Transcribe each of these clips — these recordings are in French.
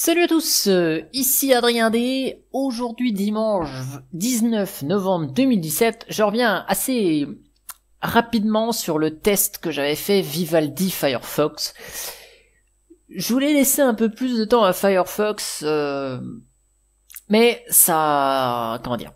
Salut à tous, euh, ici Adrien D. Aujourd'hui dimanche 19 novembre 2017, je reviens assez rapidement sur le test que j'avais fait Vivaldi Firefox. Je voulais laisser un peu plus de temps à Firefox, euh, mais ça, comment dire,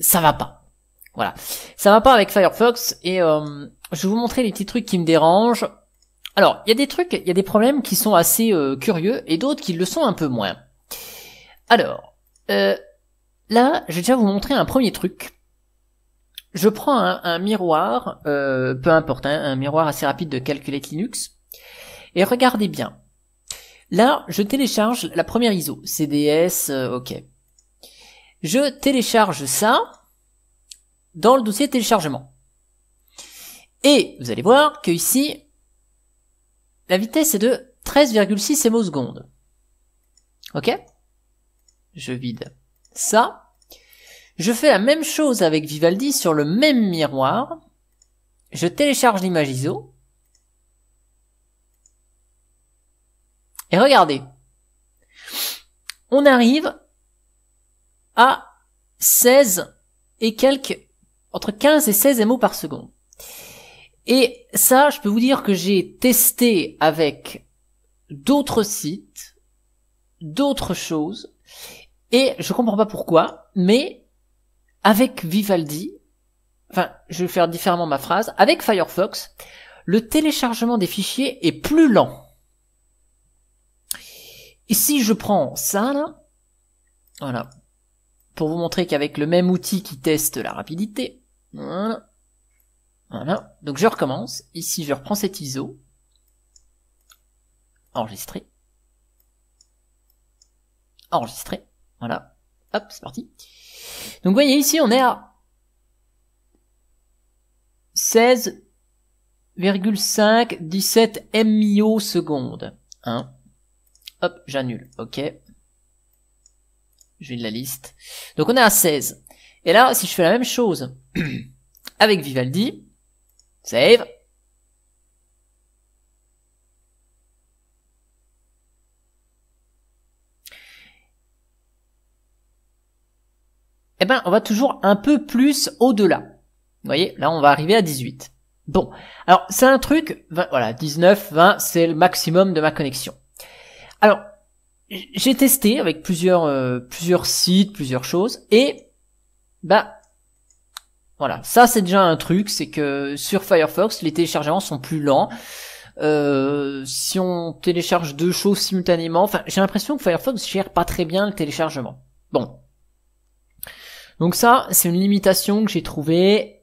ça va pas. Voilà, ça va pas avec Firefox et euh, je vais vous montrer les petits trucs qui me dérangent alors, il y a des trucs, il y a des problèmes qui sont assez euh, curieux et d'autres qui le sont un peu moins. Alors, euh, là, je vais déjà vous montrer un premier truc. Je prends un, miroir, euh, peu importe, hein, un miroir assez rapide de Calculate Linux, et regardez bien. Là, je télécharge la première ISO, CDS, ok. Je télécharge ça dans le dossier téléchargement. Et vous allez voir que ici, la vitesse est de 13,6 ms. Ok Je vide ça. Je fais la même chose avec Vivaldi sur le même miroir. Je télécharge l'image ISO. Et regardez. On arrive à 16 et quelques, entre 15 et 16 mots par seconde. Et ça, je peux vous dire que j'ai testé avec d'autres sites, d'autres choses, et je comprends pas pourquoi, mais avec Vivaldi, enfin, je vais faire différemment ma phrase, avec Firefox, le téléchargement des fichiers est plus lent. Et si je prends ça, là, voilà, pour vous montrer qu'avec le même outil qui teste la rapidité, voilà, voilà, donc je recommence. Ici, je reprends cet ISO. Enregistrer. Enregistrer. Voilà. Hop, c'est parti. Donc vous voyez ici, on est à 16,517 mio secondes. Hein. Hop, j'annule. Ok. J'ai de la liste. Donc on est à 16. Et là, si je fais la même chose avec Vivaldi, Save. Eh ben, on va toujours un peu plus au-delà. Vous voyez, là, on va arriver à 18. Bon, alors c'est un truc, voilà, 19, 20, c'est le maximum de ma connexion. Alors, j'ai testé avec plusieurs, euh, plusieurs sites, plusieurs choses, et bah voilà, ça c'est déjà un truc, c'est que sur Firefox, les téléchargements sont plus lents. Euh, si on télécharge deux choses simultanément, enfin j'ai l'impression que Firefox gère pas très bien le téléchargement. Bon. Donc ça, c'est une limitation que j'ai trouvée.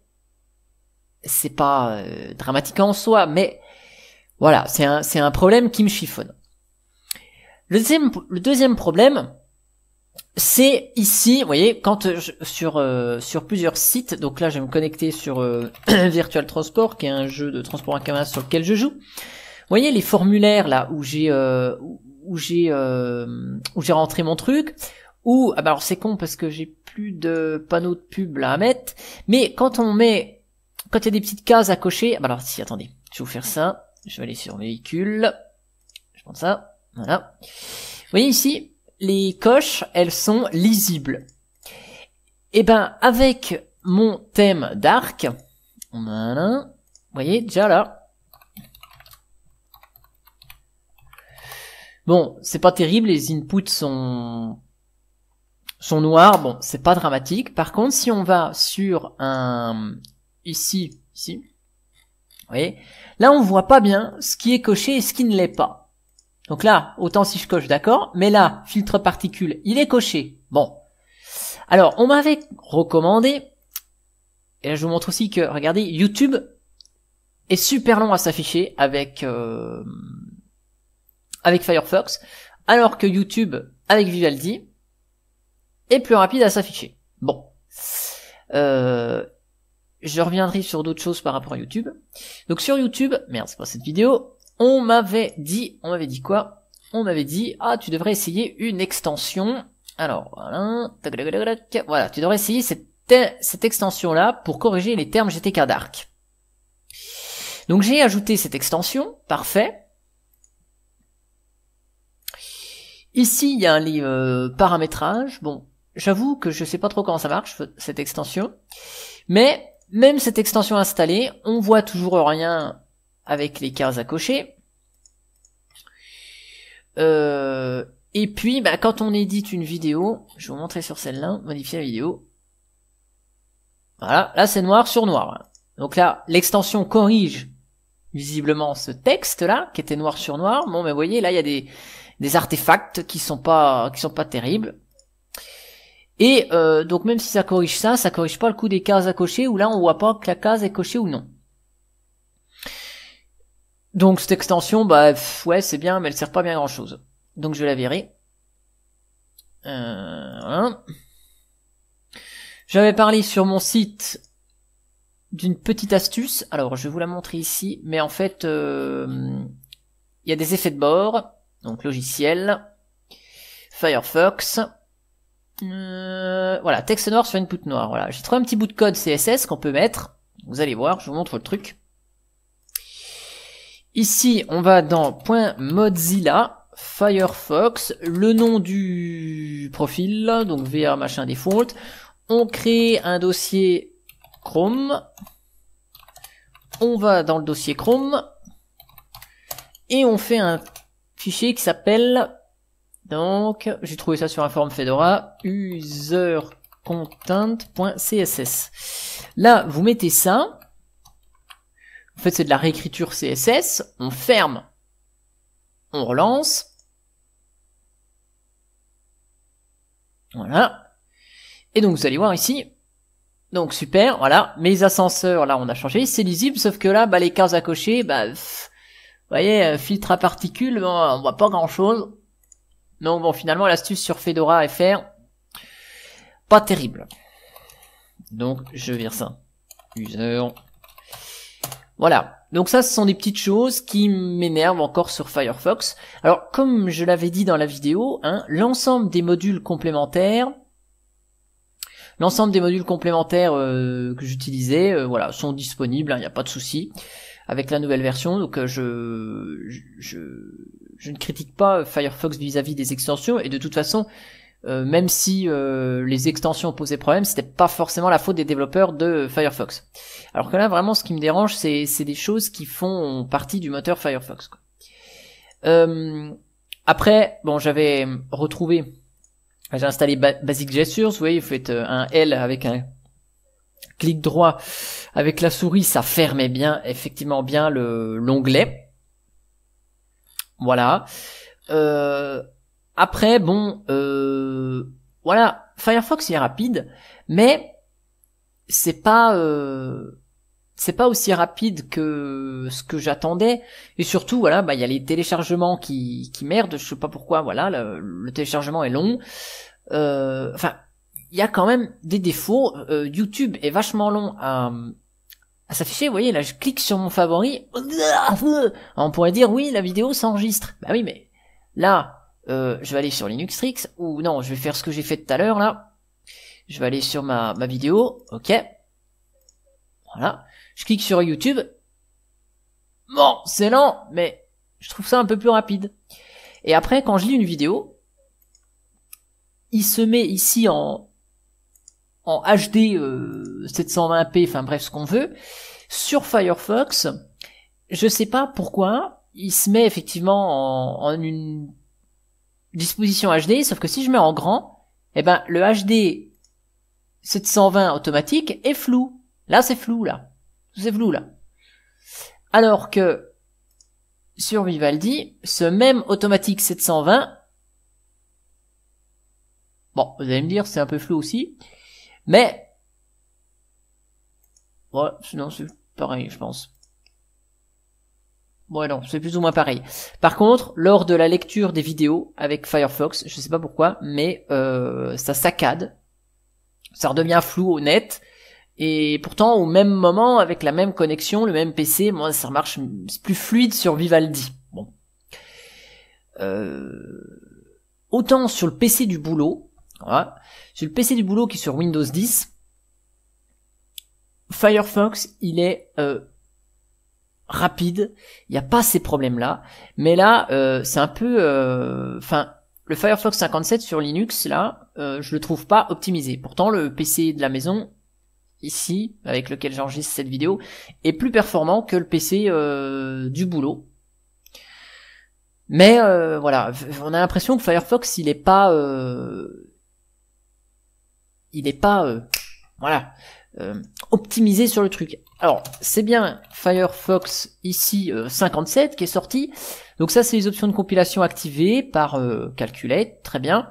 C'est pas euh, dramatique en soi, mais voilà, c'est un, un problème qui me chiffonne. Le deuxième, le deuxième problème, c'est ici, vous voyez, quand euh, sur euh, sur plusieurs sites, donc là je vais me connecter sur euh, Virtual Transport, qui est un jeu de transport à caméra sur lequel je joue. Vous voyez les formulaires là où j'ai où j'ai où j'ai rentré mon truc. Ou ah bah alors c'est con parce que j'ai plus de panneaux de pub là à mettre. Mais quand on met quand il y a des petites cases à cocher, ah bah alors si attendez, je vais vous faire ça. Je vais aller sur véhicule. Je prends ça. Voilà. Vous voyez ici, les coches, elles sont lisibles. Et eh ben, avec mon thème d'arc, vous voyez, déjà là, Bon, c'est pas terrible, les inputs sont sont noirs, bon, c'est pas dramatique. Par contre, si on va sur un ici, ici, vous voyez, là on voit pas bien ce qui est coché et ce qui ne l'est pas. Donc là, autant si je coche, d'accord. Mais là, filtre particules, il est coché. Bon. Alors, on m'avait recommandé, et là je vous montre aussi que, regardez, YouTube est super long à s'afficher avec, euh, avec Firefox, alors que YouTube, avec Vivaldi, est plus rapide à s'afficher. Bon. Euh, je reviendrai sur d'autres choses par rapport à YouTube. Donc sur YouTube, merde, c'est pas cette vidéo, on m'avait dit, on m'avait dit quoi On m'avait dit, ah, tu devrais essayer une extension. Alors, voilà, voilà tu devrais essayer cette, cette extension-là pour corriger les termes GTK Dark. Donc j'ai ajouté cette extension, parfait. Ici, il y a un livre euh, paramétrage. Bon, j'avoue que je sais pas trop comment ça marche, cette extension. Mais, même cette extension installée, on voit toujours rien avec les cases à cocher. Euh, et puis, bah, quand on édite une vidéo, je vais vous montrer sur celle-là, modifier la vidéo. Voilà, là c'est noir sur noir. Donc là, l'extension corrige visiblement ce texte-là, qui était noir sur noir. Bon, mais vous voyez, là il y a des, artefacts qui sont pas qui sont pas terribles. Et euh, donc même si ça corrige ça, ça corrige pas le coup des cases à cocher où là on voit pas que la case est cochée ou non. Donc cette extension, bah ouais c'est bien, mais elle sert pas bien grand chose. Donc je la verrai. Euh, J'avais parlé sur mon site d'une petite astuce. Alors je vais vous la montrer ici, mais en fait euh, il y a des effets de bord, donc logiciel, Firefox. Euh, voilà, texte noir sur une poutre noire. Voilà, j'ai trouvé un petit bout de code CSS qu'on peut mettre. Vous allez voir, je vous montre le truc. Ici, on va dans .mozilla, Firefox, le nom du profil, donc VR machin default. On crée un dossier Chrome. On va dans le dossier Chrome. Et on fait un fichier qui s'appelle, donc, j'ai trouvé ça sur un forum Fedora, usercontent.css. Là, vous mettez ça. En fait, c'est de la réécriture CSS. On ferme. On relance. Voilà. Et donc, vous allez voir ici. Donc, super. Voilà. Mes ascenseurs, là, on a changé. C'est lisible, sauf que là, bah, les cases à cocher, bah, vous voyez, euh, filtre à particules, on voit pas grand chose. non, bon, finalement, l'astuce sur Fedora FR, pas terrible. Donc, je vire ça. User voilà. Donc ça, ce sont des petites choses qui m'énervent encore sur Firefox. Alors, comme je l'avais dit dans la vidéo, hein, l'ensemble des modules complémentaires, l'ensemble des modules complémentaires euh, que j'utilisais, euh, voilà, sont disponibles. Il hein, n'y a pas de souci avec la nouvelle version. Donc, euh, je, je, ne critique pas Firefox vis à -vis des extensions et de toute façon, euh, même si euh, les extensions posaient problème, c'était pas forcément la faute des développeurs de Firefox. Alors que là, vraiment, ce qui me dérange, c'est, c'est des choses qui font partie du moteur Firefox. Euh, après, bon, j'avais retrouvé, j'ai installé Basic Gestures, vous voyez, vous faites un L avec un clic droit avec la souris, ça fermait bien, effectivement bien le l'onglet. Voilà. Euh, après, bon, euh, voilà, Firefox est rapide, mais c'est pas euh, c'est pas aussi rapide que ce que j'attendais et surtout voilà bah il y a les téléchargements qui qui merdent je sais pas pourquoi voilà le, téléchargement est long euh, enfin il y a quand même des défauts YouTube est vachement long à à s'afficher, vous voyez, là je clique sur mon favori, on pourrait dire oui, la vidéo s'enregistre. Bah oui, mais là, euh, je vais aller sur Linux Tricks, ou non, je vais faire ce que j'ai fait tout à l'heure là. Je vais aller sur ma, ma vidéo, ok. Voilà. Je clique sur YouTube. Bon, c'est lent, mais je trouve ça un peu plus rapide. Et après, quand je lis une vidéo, il se met ici en, en HD 720p, euh, enfin bref, ce qu'on veut. Sur Firefox, je sais pas pourquoi, il se met effectivement en, en une disposition HD, sauf que si je mets en grand, eh ben, le HD 720 automatique est flou. Là, c'est flou, là. C'est flou, là. Alors que, sur Vivaldi, ce même automatique 720, bon, vous allez me dire, c'est un peu flou aussi, mais, ouais sinon c'est pareil, je pense bon non, c'est plus ou moins pareil. Par contre, lors de la lecture des vidéos avec Firefox, je sais pas pourquoi, mais euh, ça saccade, ça redevient flou, au net. et pourtant au même moment, avec la même connexion, le même PC, moi ça marche plus fluide sur Vivaldi. Bon, euh, autant sur le PC du boulot, sur le PC du boulot qui est sur Windows 10, Firefox, il est euh, rapide, il n'y a pas ces problèmes-là. Mais là, euh, c'est un peu... Euh, enfin, le Firefox 57 sur Linux, là, euh, je le trouve pas optimisé. Pourtant, le PC de la maison, ici, avec lequel j'enregistre cette vidéo, est plus performant que le PC du boulot. Mais voilà, on a l'impression que Firefox, il n'est pas, il n'est pas, voilà, optimisé sur le truc. Alors, c'est bien Firefox ici 57 euh, qui est sorti. Donc ça, c'est les options de compilation activées par euh, Calculate, très bien.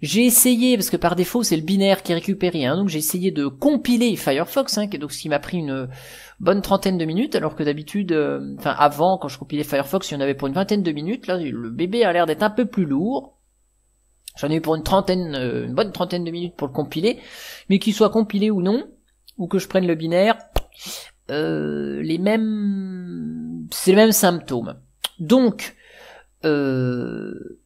J'ai essayé, parce que par défaut, c'est le binaire qui est récupéré, hein. donc j'ai essayé de compiler Firefox, hein, donc ce qui m'a pris une bonne trentaine de minutes, alors que d'habitude, euh, enfin avant, quand je compilais Firefox, il y en avait pour une vingtaine de minutes. Là, le bébé a l'air d'être un peu plus lourd, J'en ai eu pour une trentaine, une bonne trentaine de minutes pour le compiler, mais qu'il soit compilé ou non, ou que je prenne le binaire, euh, les mêmes, c'est les mêmes symptômes. Donc, euh,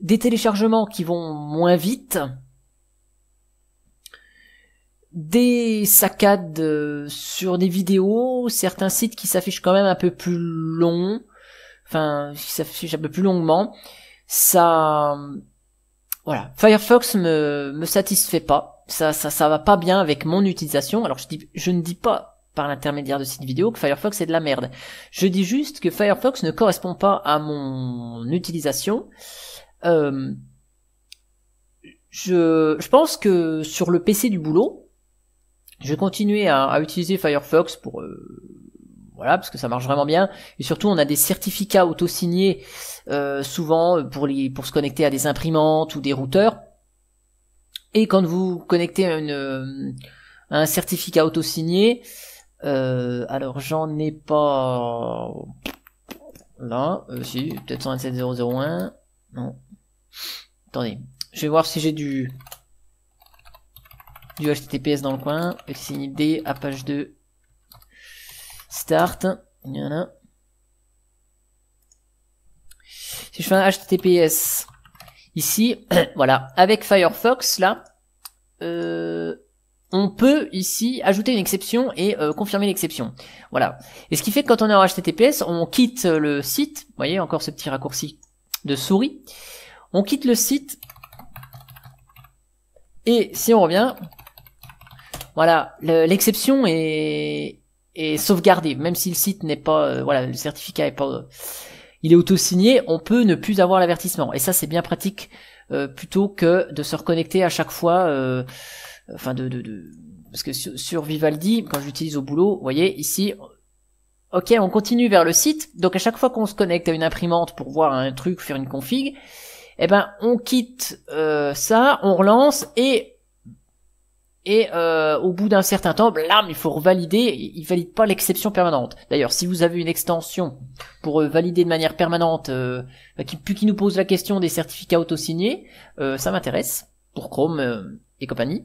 des téléchargements qui vont moins vite, des saccades euh, sur des vidéos, certains sites qui s'affichent quand même un peu plus long, enfin, qui s'affichent un peu plus longuement, ça, voilà, Firefox me me satisfait pas. Ça, ça, ça va pas bien avec mon utilisation. Alors je dis, je ne dis pas par l'intermédiaire de cette vidéo que Firefox est de la merde. Je dis juste que Firefox ne correspond pas à mon utilisation. Euh, je, je, pense que sur le PC du boulot, je vais à, à utiliser Firefox pour euh, voilà parce que ça marche vraiment bien et surtout on a des certificats auto-signés euh, souvent pour les pour se connecter à des imprimantes ou des routeurs et quand vous connectez à une, un certificat auto-signé euh, alors j'en ai pas là, euh, peut-être 127001. Non. Attendez, je vais voir si j'ai du du HTTPS dans le coin. à Page 2, Start. Il y en a. Si je fais un HTTPS ici, voilà, avec Firefox là, euh, on peut ici ajouter une exception et euh, confirmer l'exception. Voilà. Et ce qui fait que quand on est en HTTPS, on quitte euh, le site, vous voyez encore ce petit raccourci de souris, on quitte le site, et si on revient, voilà, l'exception est, sauvegardée, même si le site n'est pas, euh, voilà, le certificat est pas, il est auto-signé, on peut ne plus avoir l'avertissement. Et ça, c'est bien pratique, plutôt que de se reconnecter à chaque fois enfin de, de, parce que sur, Vivaldi, quand j'utilise au boulot, vous voyez ici, ok, on continue vers le site. Donc à chaque fois qu'on se connecte à une imprimante pour voir un truc, faire une config, eh ben on quitte euh, ça, on relance et et euh, au bout d'un certain temps, blam, il faut revalider, il valide pas l'exception permanente. D'ailleurs, si vous avez une extension pour euh, valider de manière permanente, euh, qui, qui nous pose la question des certificats autosignés, euh, ça m'intéresse, pour Chrome et compagnie.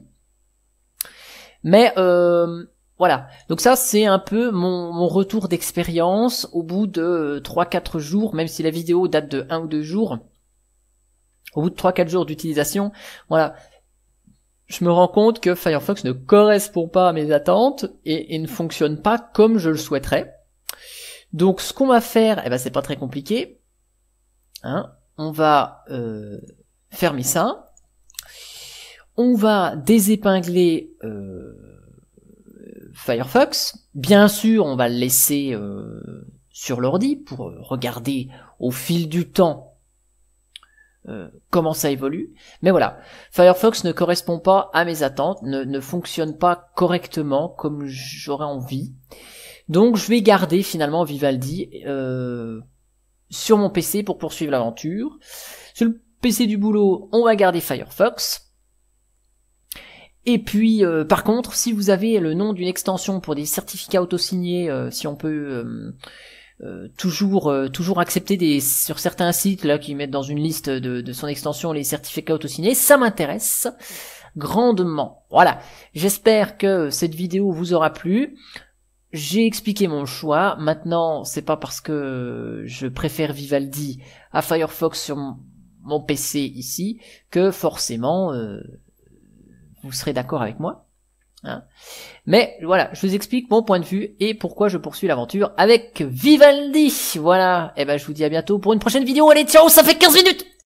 Mais euh, voilà. Donc ça, c'est un peu mon, retour d'expérience au bout de 3-4 euh, jours, même si la vidéo date de 1 ou 2 jours. Au bout de 3-4 jours d'utilisation, voilà. Je me rends compte que Firefox ne correspond pas à mes attentes et, et ne fonctionne pas comme je le souhaiterais. Donc ce qu'on va faire, eh ben c'est pas très compliqué. Hein on va euh, fermer ça on va désépingler euh, Firefox. Bien sûr, on va le laisser euh, sur l'ordi pour euh, regarder au fil du temps comment ça évolue. Mais voilà, Firefox ne correspond pas à mes attentes, ne, fonctionne pas correctement comme j'aurais envie. Donc je vais garder finalement Vivaldi sur mon PC pour poursuivre l'aventure. Sur le PC du boulot, on va garder Firefox. Et puis, euh, par contre, si vous avez le nom d'une extension pour des certificats autosignés, euh, si on peut euh, euh, toujours toujours accepter des sur certains sites là qui mettent dans une liste de, son extension les certificats autosignés, ça m'intéresse grandement. Voilà. J'espère que cette vidéo vous aura plu. J'ai expliqué mon choix. Maintenant, c'est pas parce que je préfère Vivaldi à Firefox sur mon, mon PC ici que forcément vous serez d'accord avec moi. Hein. Mais voilà, je vous explique mon point de vue et pourquoi je poursuis l'aventure avec Vivaldi. Voilà, et eh ben je vous dis à bientôt pour une prochaine vidéo. Allez, ciao, ça fait 15 minutes